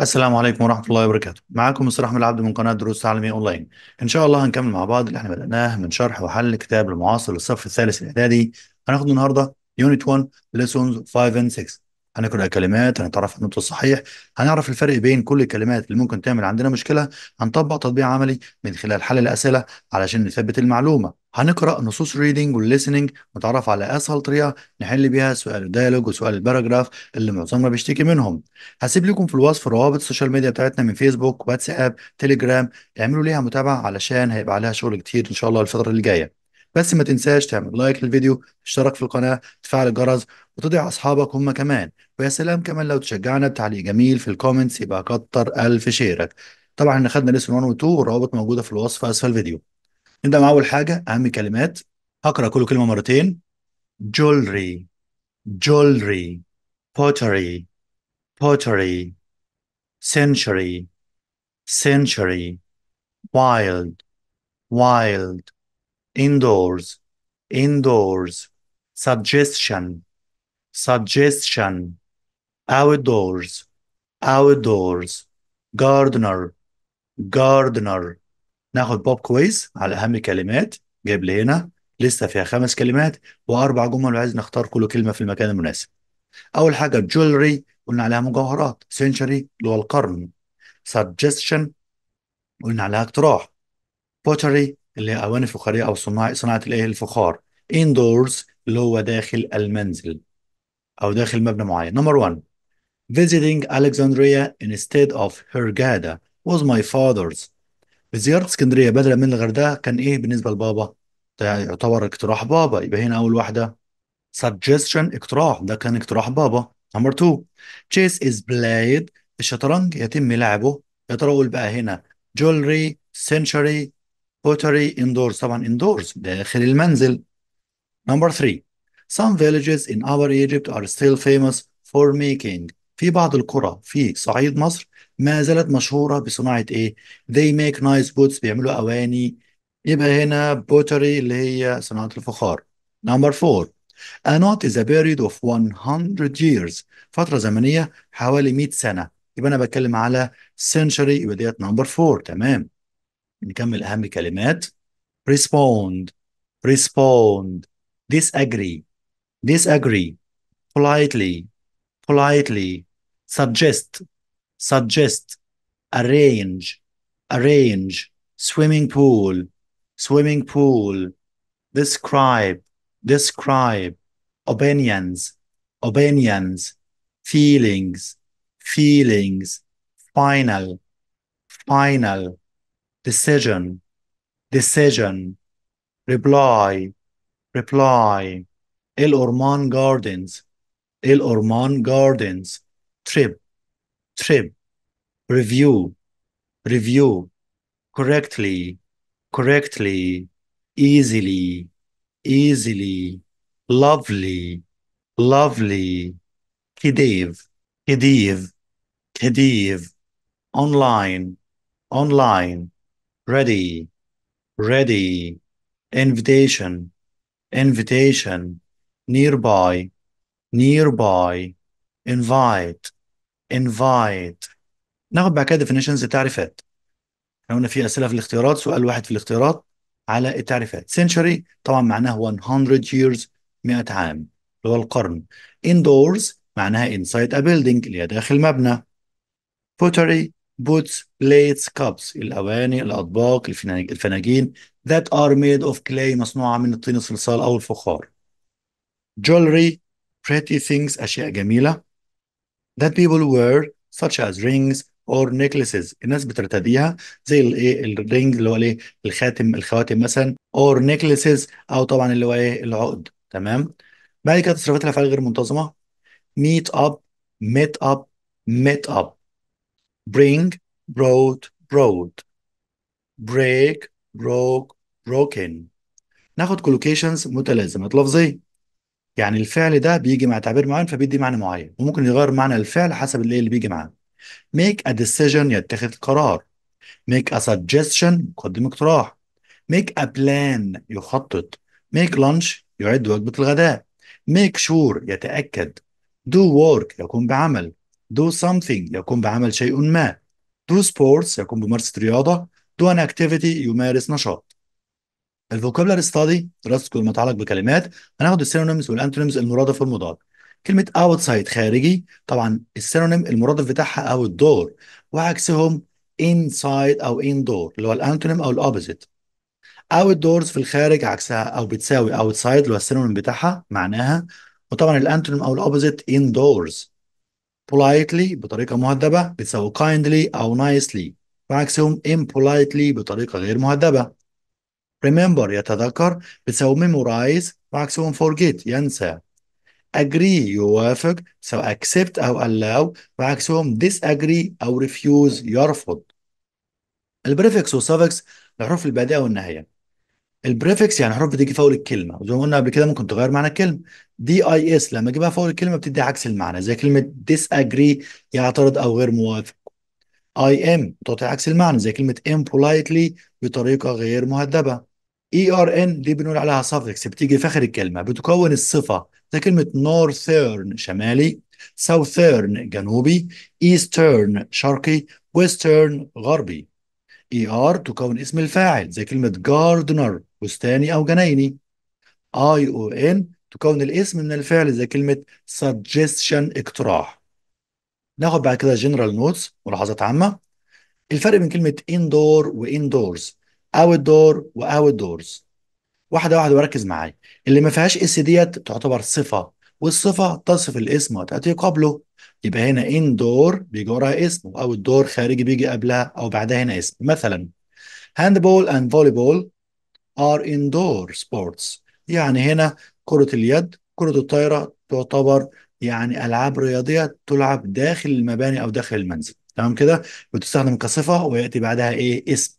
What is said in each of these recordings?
السلام عليكم ورحمة الله وبركاته معاكم مستر أحمد العبد من قناة دروس تعليمية أونلاين إن شاء الله هنكمل مع بعض اللي احنا بدأناه من شرح وحل كتاب المعاصر للصف الثالث الإعدادي هناخد النهاردة يونت 1 ليسونز 5 and 6 هنقرا كلمات هنتعرف على النطق الصحيح هنعرف الفرق بين كل الكلمات اللي ممكن تعمل عندنا مشكله هنطبق تطبيق عملي من خلال حل الاسئله علشان نثبت المعلومه هنقرا نصوص ريدنج والليسننج ونتعرف على اسهل طريقه نحل بيها سؤال الديالوج وسؤال الباراجراف اللي معظمنا بيشتكي منهم هسيب لكم في الوصف روابط السوشيال ميديا بتاعتنا من فيسبوك واتساب تليجرام اعملوا ليها متابعه علشان هيبقى عليها شغل كتير ان شاء الله الفتره اللي جايه بس ما تنساش تعمل لايك للفيديو تشترك في القناة تفعل الجرس وتضيع أصحابك هم كمان ويا سلام كمان لو تشجعنا بتعليق جميل في الكومنتس يبقى كتر ألف شيرك طبعا احنا خدنا ليسون 1 و 2 والروابط موجودة في الوصف أسفل الفيديو نبدأ مع أول حاجة أهم كلمات هقرأ كل كلمة مرتين جولري جولري بوتري بوتري سنشري سنشري وايلد وايلد indoors indoors suggestion suggestion outdoors outdoors gardener gardener ناخد بوب كويز على اهم كلمات جايب لي هنا لسه فيها خمس كلمات واربع جمل وعايز نختار كل كلمه في المكان المناسب اول حاجه جولري قلنا عليها مجوهرات سنشري اللي هو القرن suggestion قلنا عليها اقتراح pottery اللي هي اواني فخاريه او صناعة صناعه الايه الفخار indoors اللي هو داخل المنزل او داخل مبنى معين نمبر 1 visiting Alexandria instead of Hurghada was my father's بزيارة اسكندرية بدلا من الغردقة كان إيه بالنسبة لبابا؟ ده يعتبر اقتراح بابا يبقى هنا أول واحدة suggestion اقتراح ده كان اقتراح بابا نمبر 2 chess is played الشطرنج يتم لعبه يا ترى أقول بقى هنا jewelry century pottery indoors طبعا indoors داخل المنزل number three some villages in our Egypt are still famous for making في بعض القرى في صعيد مصر ما زالت مشهورة بصناعة ايه they make nice boots بيعملوا أواني يبقى هنا pottery اللي هي صناعة الفخار number four A knot is a period of 100 years فترة زمنية حوالي 100 سنة يبقى أنا بتكلم على century يبقى ديت number four تمام نكمل أهم كلمات respond respond disagree disagree politely politely suggest suggest arrange arrange swimming pool swimming pool describe describe opinions opinions feelings feelings final final decision, decision, reply, reply, El Orman Gardens, El Orman Gardens, trip, trip, review, review, correctly, correctly, easily, easily, lovely, lovely, Khediv, Khediv, Khediv, online, online, ready ready invitation invitation nearby nearby invite invite ناخد بعد كده definitions التعريفات احنا قلنا في اسئله في الاختيارات سؤال واحد في الاختيارات على التعريفات century طبعا معناها 100 years 100 عام اللي هو القرن indoors معناها inside a building اللي هي داخل مبنى pottery بوتس بليتس كابس الاواني الاطباق الفناجين ذات ار ميد اوف كلاي مصنوعه من الطين الصلصال او الفخار جولري pretty things اشياء جميله that people wear such as rings or necklaces الناس بترتديها زي الايه الرينج اللي هو الايه الخاتم الخواتم مثلا or necklaces او طبعا اللي هو ايه العقد تمام بعد كده تصرفات الافعال غير منتظمه meet up met up met up bring brought brought break broke broken ناخد collocations متلازمة لفظية يعني الفعل ده بيجي مع تعبير معين فبيدي معنى معين وممكن يغير معنى الفعل حسب اللي, اللي بيجي معاه make a decision يتخذ قرار make a suggestion يقدم اقتراح make a plan يخطط make lunch يعد وجبة الغداء make sure يتأكد do work يقوم بعمل do something يقوم بعمل شيء ما do sports يقوم بممارسة رياضة do an activity يمارس نشاط الفوكابلري ستادي دراسة كل ما يتعلق بكلمات هناخد السينونيمز والانتونيمز المرادف والمضاد كلمة outside خارجي طبعا السينونيم المرادف بتاعها أو الدور وعكسهم inside أو indoor اللي هو الانتونيم أو الأوبزيت outdoors في الخارج عكسها أو بتساوي outside اللي هو السينونيم بتاعها معناها وطبعا الانتونيم أو الأوبزيت indoors politely بطريقة مهذبة بتساوي kindly أو nicely بعكسهم impolitely بطريقة غير مهذبة remember يتذكر بتساوي memorize بعكسهم forget ينسى agree يوافق بتساوي accept أو allow بعكسهم disagree أو refuse يرفض البريفكس والسافكس الحروف البادئة والنهاية البريفكس يعني حروف بتيجي في اول الكلمه وزي ما قلنا قبل كده ممكن تغير معنى الكلمه دي اي اس لما اجيبها فوق الكلمه بتدي عكس المعنى زي كلمه ديس اجري يعترض او غير موافق اي ام تعطي عكس المعنى زي كلمه ام بولايتلي بطريقه غير مهذبه اي ار ان دي بنقول عليها سفكس بتيجي في اخر الكلمه بتكون الصفه زي كلمه نورثيرن شمالي ساوثيرن جنوبي ايسترن شرقي ويسترن غربي اي ار تكون اسم الفاعل زي كلمة جاردنر بستاني أو جنايني اي او ان تكون الاسم من الفعل زي كلمة suggestion اقتراح ناخد بعد كده جنرال نوتس ملاحظات عامة الفرق بين كلمة indoor و indoors outdoor و outdoors واحدة واحدة وركز معايا اللي ما فيهاش اس ديت تعتبر صفة والصفة تصف الاسم وتأتي قبله يبقى هنا ان دور بيجي وراها اسم او الدور خارجي بيجي قبلها او بعدها هنا اسم مثلا هاندبول اند فولي بول ار اندور سبورتس يعني هنا كرة اليد كرة الطايرة تعتبر يعني ألعاب رياضية تلعب داخل المباني أو داخل المنزل تمام كده بتستخدم كصفة ويأتي بعدها إيه اسم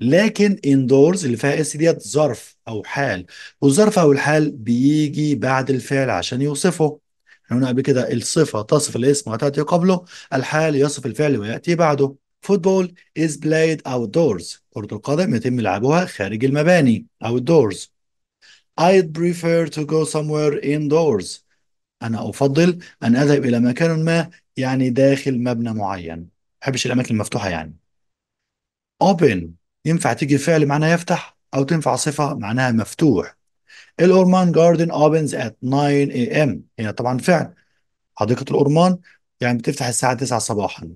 لكن اندورز اللي فيها اس ديت ظرف او حال والظرف او الحال بيجي بعد الفعل عشان يوصفه هنا قبل كده الصفة تصف الاسم وتأتي قبله الحال يصف الفعل ويأتي بعده فوتبول is played outdoors كرة القدم يتم لعبها خارج المباني outdoors I'd prefer to go somewhere indoors أنا أفضل أن أذهب إلى مكان ما يعني داخل مبنى معين ما بحبش الأماكن المفتوحة يعني open ينفع تيجي فعل معناه يفتح أو تنفع صفة معناها مفتوح الأورمان جاردن اوبنز ات 9 اي ام هي طبعا فعل حديقة الأورمان يعني بتفتح الساعة 9 صباحا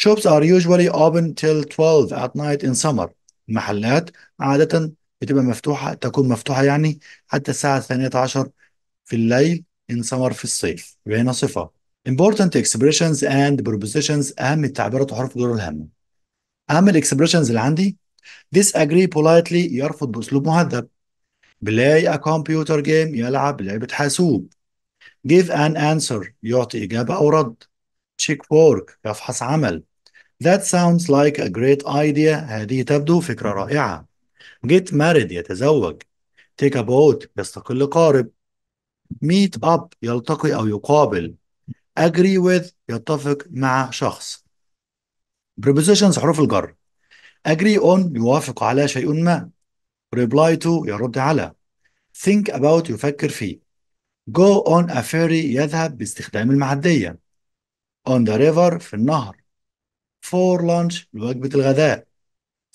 shops are usually open till 12 at night in summer المحلات عادة بتبقى مفتوحة تكون مفتوحة يعني حتى الساعة 12 في الليل in summer في الصيف يبقى هنا صفة important expressions and prepositions أهم التعبيرات وحروف جر الهم أهم الاكسبريشنز اللي عندي disagree politely يرفض بأسلوب مهذب Play a computer game يلعب لعبة حاسوب Give an answer يعطي إجابة أو رد Check work يفحص عمل That sounds like a great idea هذه تبدو فكرة رائعة Get married يتزوج Take a boat يستقل قارب Meet up يلتقي أو يقابل Agree with يتفق مع شخص Prepositions حروف الجر Agree on يوافق على شيء ما reply to يرد على think about يفكر فيه go on a ferry يذهب باستخدام المعدية on the river في النهر for lunch لوجبة الغداء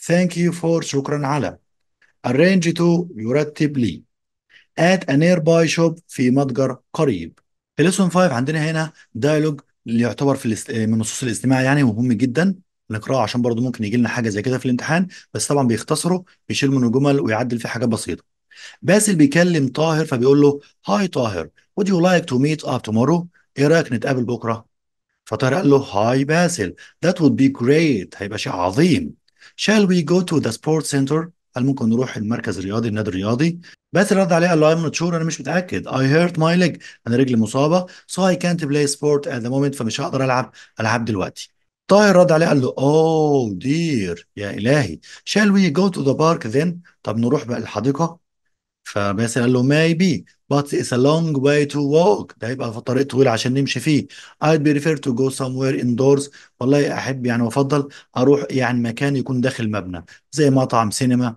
thank you for شكرا على arrange to يرتب لي at a nearby shop في متجر قريب في lesson 5 عندنا هنا dialogue اللي يعتبر في من نصوص الاستماع يعني مهم جدا نقراه عشان برضه ممكن يجي لنا حاجه زي كده في الامتحان بس طبعا بيختصره بيشيل منه جمل ويعدل فيه حاجات بسيطه باسل بيكلم طاهر فبيقول له هاي طاهر would you like to meet up tomorrow ايه رايك نتقابل بكره فطاهر قال له هاي باسل that would be great هيبقى شيء عظيم shall we go to the sports center هل ممكن نروح المركز الرياضي النادي الرياضي باسل رد عليه قال له I'm not sure انا مش متاكد I hurt my leg انا رجلي مصابه so I can't play sport at the moment فمش هقدر العب العاب دلوقتي طاهر رد عليه قال له اوه oh دير يا الهي شال وي جو تو ذا بارك ذن طب نروح بقى الحديقه فباسل قال له maybe but it's a long way to walk ده يبقى في طريق طويل عشان نمشي فيه I'd prefer to go somewhere indoors والله احب يعني وافضل اروح يعني مكان يكون داخل مبنى زي مطعم سينما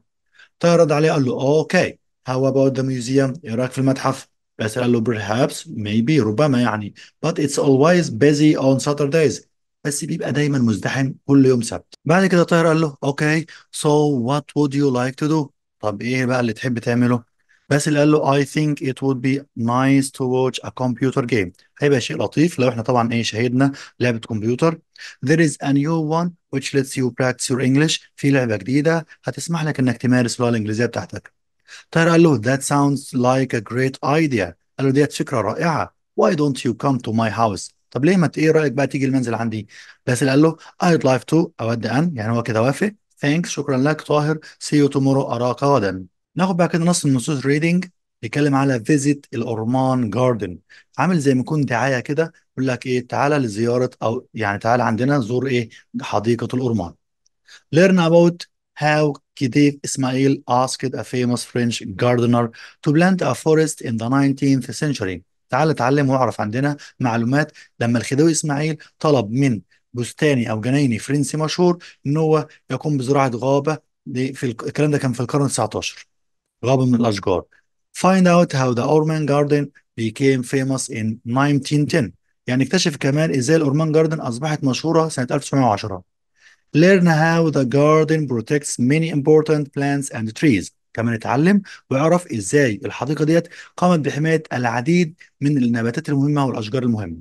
طاهر رد عليه قال له اوكي how about the museum ايه رايك في المتحف باسل قال له perhaps maybe ربما يعني but it's always busy on Saturdays بس بيبقى دايما مزدحم كل يوم سبت بعد كده طاهر قال له اوكي سو وات وود يو لايك تو دو طب ايه بقى اللي تحب تعمله باسل قال له اي ثينك ات وود بي نايس تو واتش ا كمبيوتر جيم هيبقى شيء لطيف لو احنا طبعا ايه شاهدنا لعبة كمبيوتر ذير از a new وان which lets you practice your English في لعبة جديدة هتسمح لك انك تمارس اللغة الإنجليزية بتاعتك طاهر قال له that sounds like a great idea قال له ديت فكرة رائعة why don't you come to my house طب ليه ما ايه رايك بقى تيجي المنزل عندي باسل قال له I'd like to اود ان يعني هو كده وافق ثانكس شكرا لك طاهر سي يو تومورو اراك غدا ناخد بقى كده نص من نصوص ريدنج بيتكلم على فيزيت الاورمان جاردن عامل زي ما يكون دعايه كده يقول لك ايه تعالى لزياره او يعني تعالى عندنا زور ايه حديقه الأورمان learn about how كيديف اسماعيل asked a famous French gardener to plant a forest in the 19th century تعال اتعلم واعرف عندنا معلومات لما الخديوي اسماعيل طلب من بستاني او جنايني فرنسي مشهور ان هو يقوم بزراعه غابه في الكلام ده كان في القرن 19 غابه من الاشجار find out how the اورمان Garden became famous in 1910 يعني اكتشف كمان ازاي الاورمان جاردن اصبحت مشهوره سنه 1910 learn how the garden protects many important plants and trees كمان اتعلم واعرف ازاي الحديقه ديت قامت بحمايه العديد من النباتات المهمه والاشجار المهمه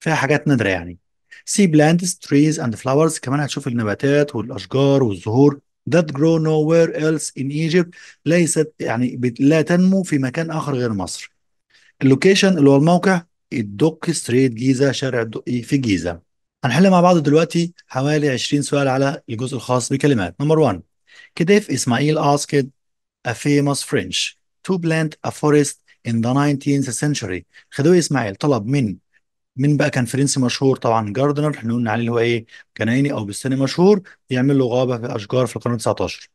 فيها حاجات نادره يعني سي بلانتس تريز اند فلاورز كمان هتشوف النباتات والاشجار والزهور that grow nowhere else in Egypt ليست يعني لا تنمو في مكان اخر غير مصر اللوكيشن اللي هو الموقع الدق ستريت جيزه شارع الدقي في جيزه هنحل مع بعض دلوقتي حوالي 20 سؤال على الجزء الخاص بكلمات نمبر 1 كديف اسماعيل اسكت a famous French to plant a forest in the 19th century خديوي اسماعيل طلب من من بقى كان فرنسي مشهور طبعا جاردنر احنا قلنا عليه اللي هو ايه جنايني او بستاني مشهور يعمل له غابه في اشجار في القرن 19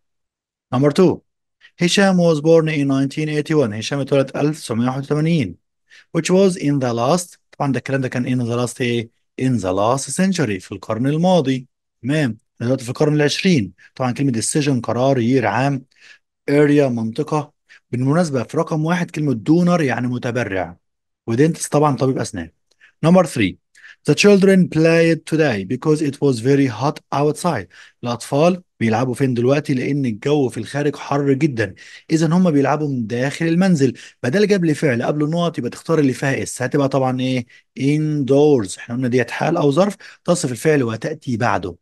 نمبر 2 هشام was born in 1981 هشام اتولد 1981 which was in the last طبعا ده الكلام ده كان in the last ايه in the last century في القرن الماضي تمام دلوقتي في القرن العشرين طبعا كلمه decision قرار يير عام اريا منطقه بالمناسبه في رقم واحد كلمه دونر يعني متبرع ودينتست طبعا طبيب اسنان نمبر 3 The children played today because it was very hot outside. الأطفال بيلعبوا فين دلوقتي؟ لأن الجو في الخارج حر جدا. إذا هم بيلعبوا من داخل المنزل. بدل جاب لي فعل قبله نقط يبقى تختار اللي فيها اس. هتبقى طبعا إيه؟ indoors. إحنا قلنا ديت حال أو ظرف تصف الفعل وتأتي بعده.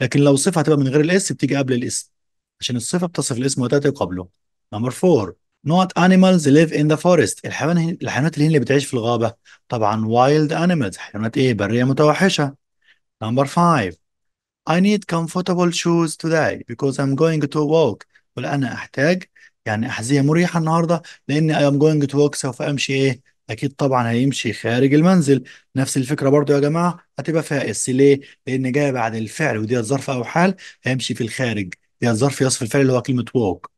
لكن لو صفة هتبقى من غير الاس بتيجي قبل الاس. عشان الصفة بتصف الاسم وتأتي قبله نمبر 4 not animals live in the forest الحيوانات الحيوانات اللي هي اللي بتعيش في الغابة طبعا wild animals حيوانات ايه برية متوحشة نمبر 5 I need comfortable shoes today because I'm going to walk ولا أنا أحتاج يعني أحذية مريحة النهاردة لأن I'm going to walk سوف أمشي إيه؟ أكيد طبعا هيمشي خارج المنزل نفس الفكرة برضو يا جماعة هتبقى فيها اس ليه؟ لأن جاية بعد الفعل ودي ظرف أو حال هيمشي في الخارج هي الظرف يصف الفعل اللي هو كلمة walk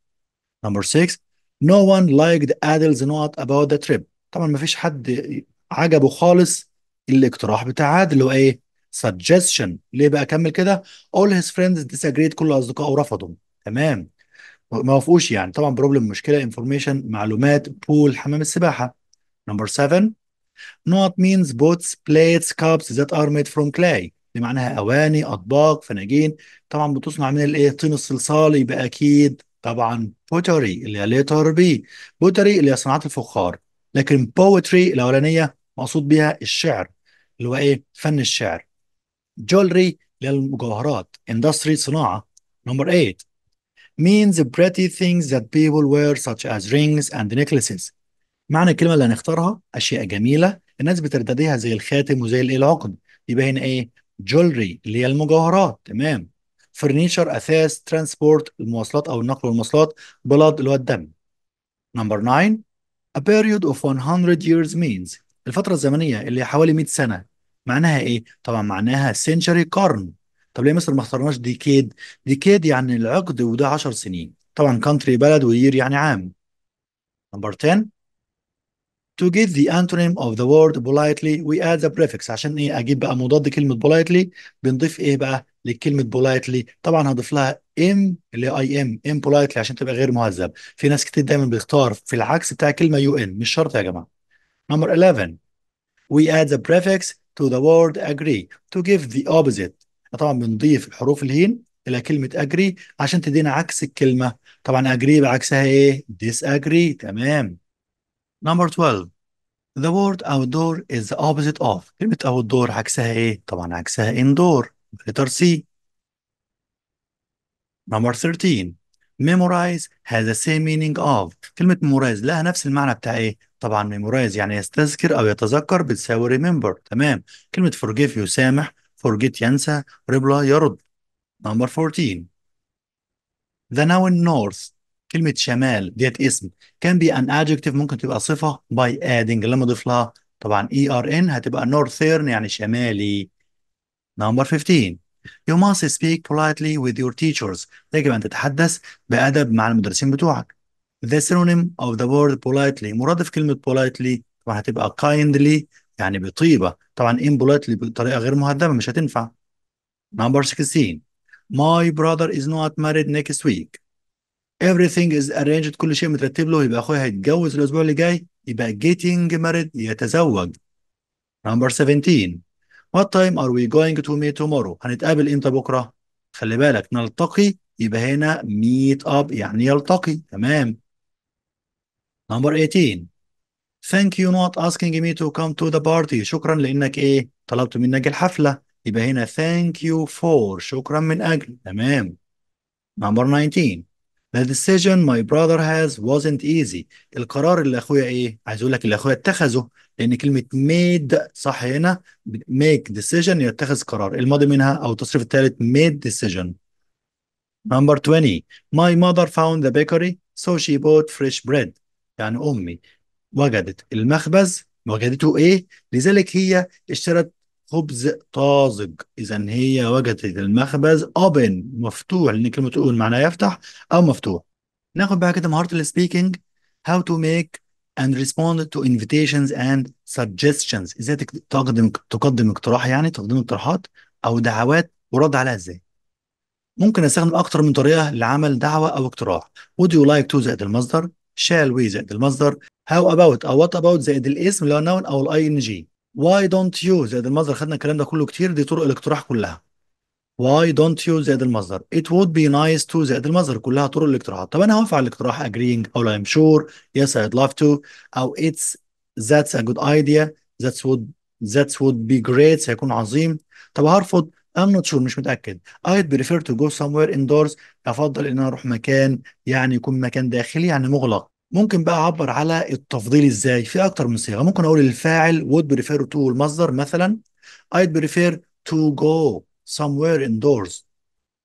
number 6 no one liked Adele's note about the trip طبعا ما فيش حد عجبه خالص الاقتراح بتاع عادل اللي هو ايه suggestion ليه بقى كمل كده all his friends disagreed كل اصدقائه رفضوا تمام ما وافقوش يعني طبعا بروبلم مشكله انفورميشن معلومات بول حمام السباحه نمبر 7 not means boats plates cups that are made from clay دي معناها اواني اطباق فناجين طبعا بتصنع من الايه الطين الصلصالي باكيد طبعا بوتري اللي هي ليتر بي بوتري اللي هي صناعه الفخار لكن بوتري الاولانيه مقصود بيها الشعر اللي هو ايه فن الشعر جولري اللي هي المجوهرات اندستري صناعه نمبر 8 means pretty things that people wear such as rings and necklaces معنى الكلمه اللي هنختارها اشياء جميله الناس بترتديها زي الخاتم وزي الايه العقد يبقى هنا ايه جولري اللي هي المجوهرات تمام فرنيشر اثاث ترانسبورت المواصلات او النقل والمواصلات بلاد اللي هو الدم نمبر 9 a period of 100 years means الفترة الزمنية اللي حوالي 100 سنة معناها ايه؟ طبعا معناها سنشري قرن طب ليه مصر ما اخترناش ديكيد؟ ديكيد يعني العقد وده 10 سنين طبعا كانتري بلد وير يعني عام نمبر 10 to get the antonym of the word politely we add the prefix عشان ايه اجيب بقى مضاد كلمه politely بنضيف ايه بقى لكلمه politely طبعا هضيف لها ام اللي هي اي ام ام politely عشان تبقى غير مهذب في ناس كتير دايما بيختار في العكس بتاع كلمه يو ان مش شرط يا جماعه نمبر 11 we add the prefix to the word agree to give the opposite طبعا بنضيف الحروف الهين الى كلمه agree عشان تدينا عكس الكلمه طبعا agree بعكسها ايه disagree تمام نمبر 12 The word outdoor is the opposite of كلمة outdoor عكسها ايه؟ طبعا عكسها indoor letter C Number 13 memorize has the same meaning of كلمة memorize لها نفس المعنى بتاع ايه؟ طبعا memorize يعني يستذكر او يتذكر بتساوي remember تمام كلمة forgive يسامح forget ينسى reply يرد Number 14 The noun north كلمة شمال ديت اسم كان بي ان ادجكتيف ممكن تبقى صفة باي ادينج لما اضيف لها طبعا اي ار ان هتبقى نورثيرن يعني شمالي نمبر 15 يو ماست سبيك بولايتلي وذ يور تيتشرز يجب ان تتحدث بادب مع المدرسين بتوعك The synonym of the word politely مرادف كلمة politely طبعا هتبقى kindly يعني بطيبة طبعا in politely بطريقة غير مهذبة مش هتنفع Number 16 My brother is not married next week everything is arranged كل شيء مترتب له يبقى اخويا هيتجوز الاسبوع اللي جاي يبقى getting married يتزوج number 17 what time are we going to meet tomorrow هنتقابل امتى بكره خلي بالك نلتقي يبقى هنا meet up يعني يلتقي تمام number 18 thank you not asking me to come to the party شكرا لانك ايه طلبت منك الحفله يبقى هنا thank you for شكرا من اجل تمام number 19 The decision my brother has wasn't easy. القرار اللي اخويا ايه؟ عايز اقول لك اللي اخويا اتخذه لان كلمه made صح هنا make decision يتخذ قرار الماضي منها او التصريف الثالث made decision. Number 20 My mother found the bakery so she bought fresh bread. يعني امي وجدت المخبز وجدته ايه؟ لذلك هي اشترت خبز طازج اذا هي وجدت المخبز اوبن مفتوح لان كلمه open معناها يفتح او مفتوح ناخد بقى كده مهاره السبيكنج how to make and respond to invitations and suggestions ازاي تقدم تقدم اقتراح يعني تقدم اقتراحات او دعوات ورد عليها ازاي ممكن استخدم اكتر من طريقه لعمل دعوه او اقتراح would you like to زائد المصدر shall we زائد المصدر how about او what about زائد الاسم اللي هو او او ان جي why don't you زائد المصدر خدنا الكلام ده كله كتير دي طرق الاقتراح كلها why don't you زائد المصدر it would be nice to زائد المصدر كلها طرق الاقتراحات طب انا هوافق على الاقتراح agreeing او I'm sure yes I'd love to او it's that's a good idea that's would that would be great سيكون عظيم طب هرفض I'm not sure مش متأكد I'd prefer to go somewhere indoors أفضل إن أنا أروح مكان يعني يكون مكان داخلي يعني مغلق ممكن بقى اعبر على التفضيل ازاي في اكتر من صيغه ممكن اقول الفاعل would prefer to المصدر مثلا I'd prefer to go somewhere indoors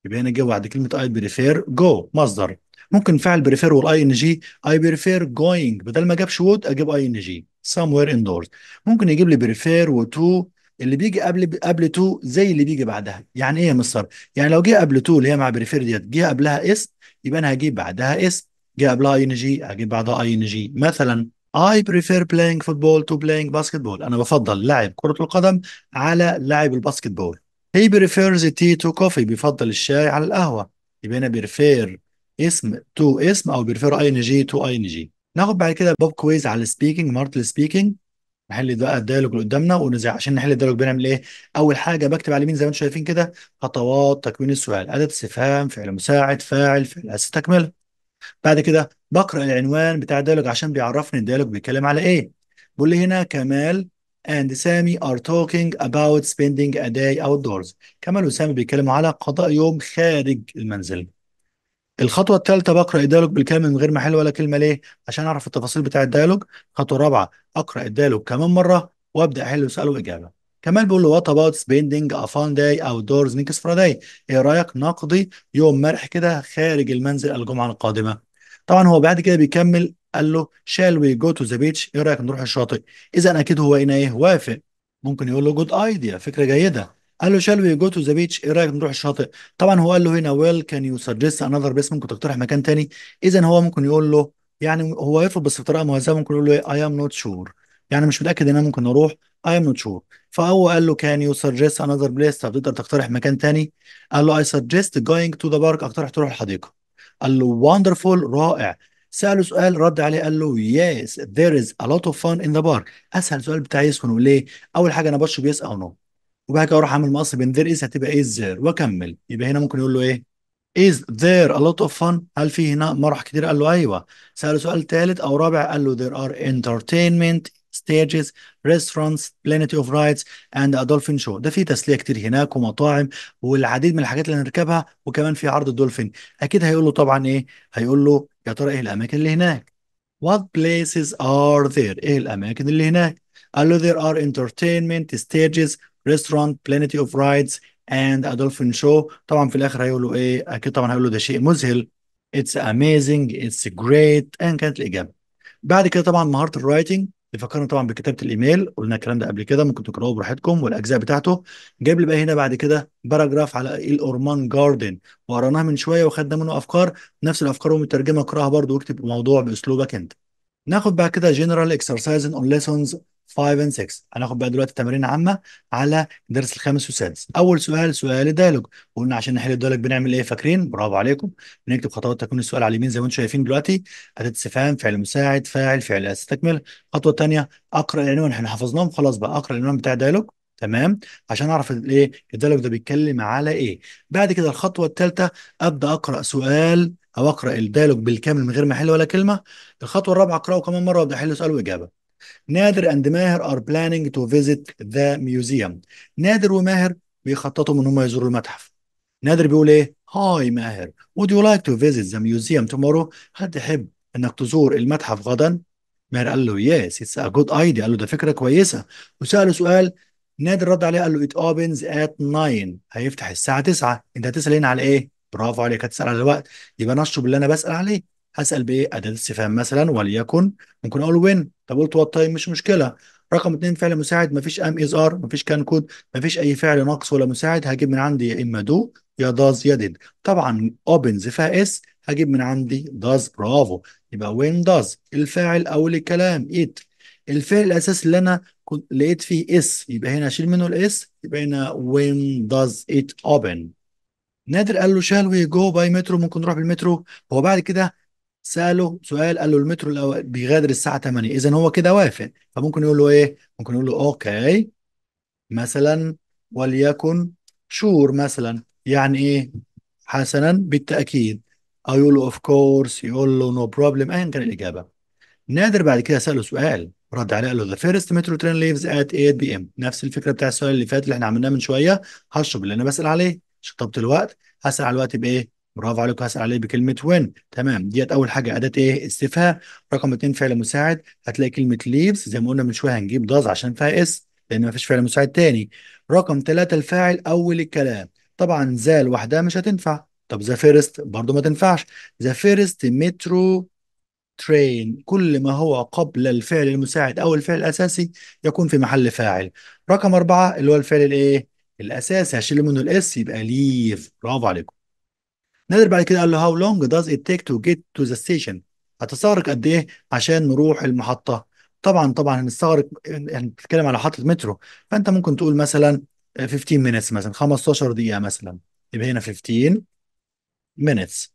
يبقى هنا جه بعد كلمه I'd prefer go مصدر ممكن فعل بريفير والاي ان جي اي بريفير جوينج بدل ما جابش وود اجيب اي ان جي somewhere indoors ممكن يجيب لي بريفير وتو اللي بيجي قبل قبل تو زي اللي بيجي بعدها يعني ايه يا مستر يعني لو جه قبل تو اللي هي مع بريفير ديت جه قبلها اس يبقى انا هجيب بعدها اس جاء قبلها اي ان جي اجيب بعدها اي آه ان جي مثلا اي بريفير بلاينج فوتبول تو بلاينج باسكتبول انا بفضل لعب كرة القدم على لعب الباسكتبول هي بريفيرز تي تو كوفي بفضل بيفضل الشاي على القهوة يبقى هنا بريفير اسم تو اسم او بريفير اي ان جي تو اي ان جي ناخد بعد كده بوب كويز على السبيكنج مارت السبيكنج نحل بقى الديالوج اللي قدامنا ونزع عشان نحل الديالوج بنعمل ايه؟ اول حاجه بكتب على اليمين زي ما انتم شايفين كده خطوات تكوين السؤال اداه استفهام فعل مساعد فاعل فعل اساس تكمله بعد كده بقرا العنوان بتاع الديالوج عشان بيعرفني الديالوج بيتكلم على ايه بيقول لي هنا كمال and سامي are talking about spending a day outdoors كمال وسامي بيتكلموا على قضاء يوم خارج المنزل الخطوة الثالثة بقرأ الديالوج بالكامل من غير ما احل ولا كلمة ليه؟ عشان أعرف التفاصيل بتاع الديالوج. الخطوة الرابعة أقرأ الديالوج كمان مرة وأبدأ أحل وأسأله إجابة. كمان بيقول له وات اباوت سبيندنج ا فان داي او دورز نيكس فراداي ايه رايك نقضي يوم مرح كده خارج المنزل الجمعه القادمه طبعا هو بعد كده بيكمل قال له شال وي جو تو ذا بيتش ايه رايك نروح الشاطئ اذا اكيد هو هنا ايه وافق ممكن يقول له جود ايديا فكره جيده قال له شال وي جو تو ذا بيتش ايه رايك نروح الشاطئ طبعا هو قال له هنا ويل كان يو سجست انذر بيس ممكن تقترح مكان تاني اذا هو ممكن يقول له يعني هو يرفض بس بطريقه مهذبه ممكن يقول له اي ام نوت شور يعني مش متاكد ان انا ممكن اروح اي ام نوت شور فهو قال له كان يو سجست انذر بليس طب تقدر تقترح مكان تاني قال له اي سجست جوينج تو ذا بارك اقترح تروح الحديقه قال له wonderful رائع سأله سؤال رد عليه قال له yes there is a lot of fun in the park أسهل سؤال بتاع يسكن ليه؟ أول حاجة أنا بشرب يس أو نو وبعد كده أروح أعمل مقص بين there is هتبقى is there وأكمل يبقى هنا ممكن يقول له إيه؟ is there a lot of fun هل في هنا مرح كتير قال له أيوه سأله سؤال ثالث أو رابع قال له there are entertainment ستيجز ريستورانتس بلانيت اوف رايتس اند دولفين شو ده في تسليه كتير هناك ومطاعم والعديد من الحاجات اللي هنركبها وكمان في عرض الدولفين اكيد هيقول له طبعا ايه هيقول له يا ترى ايه الاماكن اللي هناك what places are there ايه الاماكن اللي هناك قال له there are entertainment stages restaurant plenty of rides and a dolphin show طبعا في الاخر هيقول له ايه اكيد طبعا هيقول له ده شيء مذهل it's amazing it's great ايا كانت الاجابه بعد كده طبعا مهاره الرايتنج فكرنا طبعا بكتابه الايميل قلنا الكلام ده قبل كده ممكن تقراوه براحتكم والاجزاء بتاعته جاب لي بقى هنا بعد كده باراجراف على الاورمان جاردن وقراناها من شويه وخدنا منه افكار نفس الافكار ومترجمه اقراها برضه واكتب الموضوع باسلوبك انت ناخد بقى كده جنرال اكسرسايز اون ليسونز 5 and 6 هناخد بقى دلوقتي تمارين عامه على الدرس الخامس والسادس اول سؤال سؤال ديالوج وقلنا عشان نحل الديالوج بنعمل ايه فاكرين برافو عليكم بنكتب خطوات تكون السؤال على اليمين زي ما انتم شايفين دلوقتي اداه استفهام فعل مساعد فاعل فعل اساسي خطوه الخطوه اقرا العنوان احنا حفظناهم خلاص بقى اقرا العنوان بتاع ديالوج تمام عشان اعرف الايه الديالوج ده بيتكلم على ايه بعد كده الخطوه الثالثه ابدا اقرا سؤال او اقرا الديالوج بالكامل من غير ما احل ولا كلمه الخطوه الرابعه اقراه كمان مره وابدا احل سؤال واجابه نادر اند ماهر ار بلاننج تو فيزيت ذا ميوزيوم نادر وماهر بيخططوا ان هم يزوروا المتحف نادر بيقول ايه هاي ماهر would you like to visit the museum tomorrow هل تحب انك تزور المتحف غدا ماهر قال له يس اتس ا جود ايديا قال له ده فكره كويسه وساله سؤال نادر رد عليه قال له ات اوبنز ات 9 هيفتح الساعه 9 انت هتسال هنا على ايه برافو عليك هتسال على الوقت يبقى نشرب اللي انا بسال عليه هسال بايه اداه استفهام مثلا وليكن ممكن اقول وين طب قلت وات تايم مش مشكله رقم اثنين فعل مساعد مفيش ام از ار مفيش كان كود مفيش اي فعل ناقص ولا مساعد هجيب من عندي يا اما دو يا داز يا ديد طبعا اوبنز فيها اس هجيب من عندي داز برافو يبقى وين داز الفاعل اول الكلام ات الفعل الاساسي اللي انا كنت لقيت فيه اس يبقى هنا اشيل منه الاس يبقى هنا وين داز إت أوبن. نادر قال له شال وي جو باي مترو ممكن نروح بالمترو هو بعد كده ساله سؤال قال له المترو بيغادر الساعه 8 اذا هو كده وافق فممكن يقول له ايه ممكن يقول له اوكي مثلا وليكن شور مثلا يعني ايه حسنا بالتاكيد او يقول له اوف كورس يقول له نو بروبلم ايا كان الاجابه نادر بعد كده ساله سؤال رد عليه قال له ذا فيرست مترو ترين ليفز ات 8 بي ام نفس الفكره بتاع السؤال اللي فات اللي احنا عملناه من شويه هشرب اللي انا بسال عليه شطبت الوقت هسال على الوقت بايه برافو عليك هسأل عليه بكلمة وين تمام ديت أول حاجة أداة إيه استفهام رقم اتنين فعل مساعد هتلاقي كلمة ليفز زي ما قلنا من شوية هنجيب داز عشان فيها اس لأن مفيش فعل مساعد تاني رقم ثلاثه الفاعل أول الكلام طبعا ذا لوحدها مش هتنفع طب ذا فيرست برضه ما تنفعش ذا فيرست مترو ترين كل ما هو قبل الفعل المساعد أو الفعل الأساسي يكون في محل فاعل رقم أربعة اللي هو الفعل الإيه الأساسي هشيل منه الإس يبقى ليف برافو عليكم نادر بعد كده قال له هاو لونج داز ات تيك تو جيت تو ذا ستيشن هتستغرق قد ايه عشان نروح المحطه طبعا طبعا هنستغرق يعني بتتكلم على محطه مترو فانت ممكن تقول مثلا 15 minutes مثلا 15 دقيقه مثلا يبقى هنا 15 minutes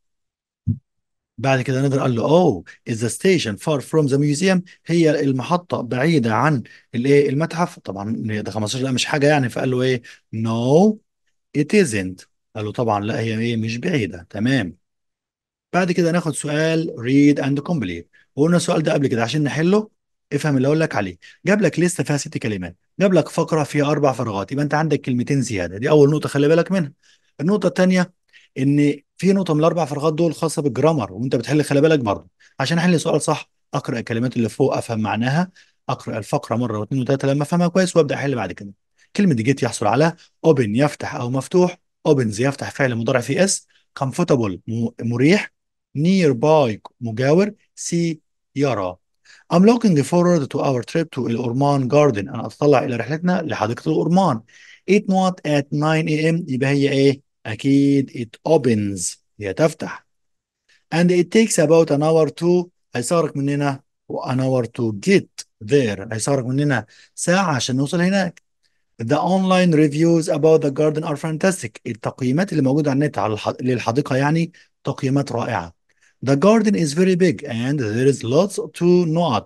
بعد كده نادر قال له اوه از ذا ستيشن فار فروم ذا ميوزيوم هي المحطه بعيده عن الايه المتحف طبعا ده 15 دقيقه مش حاجه يعني فقال له ايه no ات ازنت قالوا طبعا لا هي هي إيه، مش بعيدة تمام بعد كده ناخد سؤال ريد اند كومبليت وقلنا السؤال ده قبل كده عشان نحله افهم اللي اقول لك عليه جاب لك لسته فيها ست كلمات جاب لك فقره فيها اربع فراغات يبقى انت عندك كلمتين زياده دي اول نقطه خلي بالك منها النقطه الثانيه ان في نقطه من الاربع فراغات دول خاصه بالجرامر وانت بتحل خلي بالك برضه عشان احل السؤال صح اقرا الكلمات اللي فوق افهم معناها اقرا الفقره مره واثنين وثلاثه لما افهمها كويس وابدا احل بعد كده كلمه جيت يحصل على اوبن يفتح او مفتوح اوبنز يفتح فعل مضارع في اس كمفورتبل مريح نير باي مجاور سي يرى I'm looking forward to our trip to الأورمان garden أنا أتطلع إلى رحلتنا لحديقة الأورمان It not at 9 a.m. يبقى هي إيه؟ أكيد it opens هي تفتح and it takes about an hour to هيصارك مننا an hour to get there هيصارك مننا ساعة عشان نوصل هناك The online reviews about the garden are fantastic. التقييمات اللي موجودة على النت على الح... للحديقة يعني تقييمات رائعة. The garden is very big and there is lots to not.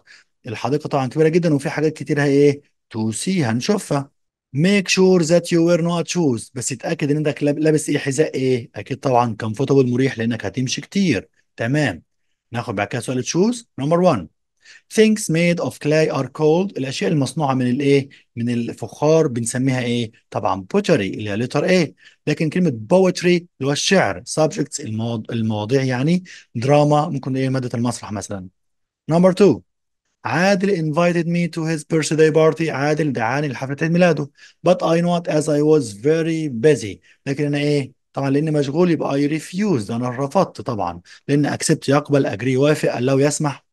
الحديقة طبعا كبيرة جدا وفي حاجات كتير ايه to see هنشوفها. Make sure that you wear not shoes بس اتأكد ان انك لابس ايه حذاء ايه؟ اكيد طبعا comfortable مريح لانك هتمشي كتير. تمام. ناخد بعد كده سؤال shoes نمبر 1 things made of clay are called الاشياء المصنوعه من الايه من الفخار بنسميها ايه طبعا pottery اللي هي لتر ايه لكن كلمه poetry اللي هو الشعر subjects المواض... المواضيع يعني دراما ممكن ايه ماده المسرح مثلا number 2 عادل invited me to his birthday party عادل دعاني لحفلة ميلاده but I not as I was very busy لكن أنا إيه طبعا لأني مشغول يبقى اي ريفيوز أنا رفضت طبعا لأن اكسبت يقبل اجري يوافق الله يسمح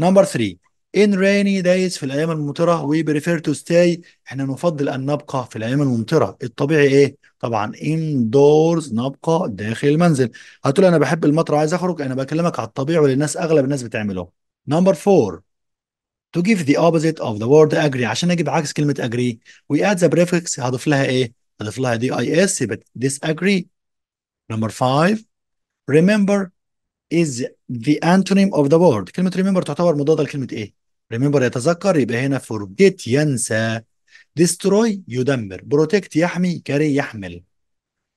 نمبر 3 in rainy days في الايام الممطره we prefer to stay احنا نفضل ان نبقى في الايام الممطره الطبيعي ايه طبعا indoors نبقى داخل المنزل هتقول انا بحب المطر عايز اخرج انا بكلمك على الطبيعي واللي الناس اغلب الناس بتعمله نمبر 4 to give the opposite of the word agree عشان اجيب عكس كلمه agree we add the prefix هضيف لها ايه هضيف لها دي اي اس يبقى disagree نمبر 5 remember is the antonym of the word كلمة remember تعتبر مضادة لكلمة ايه؟ remember يتذكر يبقى هنا forget ينسى destroy يدمر protect يحمي carry يحمل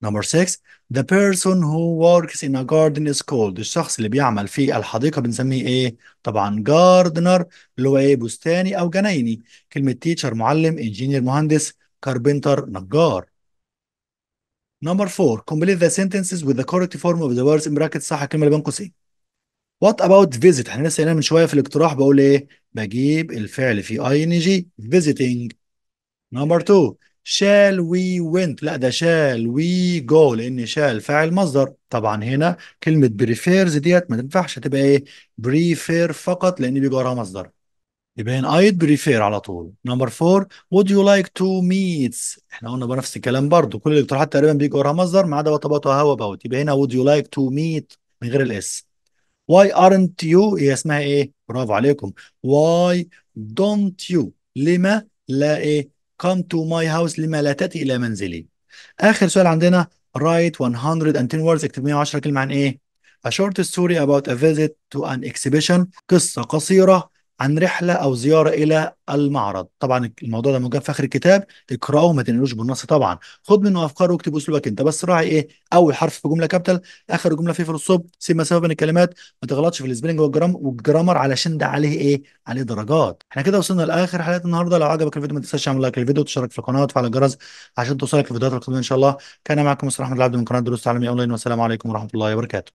Number six The person who works in a garden is called الشخص اللي بيعمل في الحديقة بنسميه ايه؟ طبعا gardener اللي هو ايه بستاني أو جنيني كلمة teacher معلم engineer مهندس carpenter نجار Number four, complete the sentences with the correct form of the words in brackets صح الكلمة اللي بين قوسين. What about visit؟ احنا لسه من شوية في الاقتراح بقول ايه؟ بجيب الفعل في ing visiting. Number two, shall we went؟ لا ده shall we go لأن shall فاعل مصدر. طبعا هنا كلمة prefers ديت ما تنفعش هتبقى ايه؟ prefer فقط لأن بيجي وراها مصدر. يبين I'd prefer على طول نمبر 4 would you like to meet احنا قلنا بنفس الكلام برضو كل الاقتراحات تقريبا بيجي وراها مصدر ما عدا وطباتها هوا باوت يبقى هنا would you like to meet من غير الاس why aren't you هي اسمها ايه برافو عليكم why don't you لما لا ايه come to my house لما لا تأتي إلى منزلي آخر سؤال عندنا write 110 words اكتب 110 كلمة عن ايه a short story about a visit to an exhibition قصة قصيرة عن رحله او زياره الى المعرض طبعا الموضوع ده موجود في اخر الكتاب اقراه ما تنقلوش بالنص طبعا خد منه افكار واكتب اسلوبك انت بس راعي ايه اول حرف في جمله كابيتال اخر جمله في فرصة سيب مسافه بين الكلمات ما تغلطش في السبيلنج والجرام والجرامر علشان ده عليه ايه عليه درجات احنا كده وصلنا لاخر حلقه النهارده لو عجبك الفيديو ما تنساش تعمل لايك للفيديو وتشترك في القناه وتفعل الجرس عشان توصلك الفيديوهات القادمه ان شاء الله كان معكم مصطفى احمد العبد من قناه دروس تعليميه اونلاين والسلام عليكم ورحمه الله وبركاته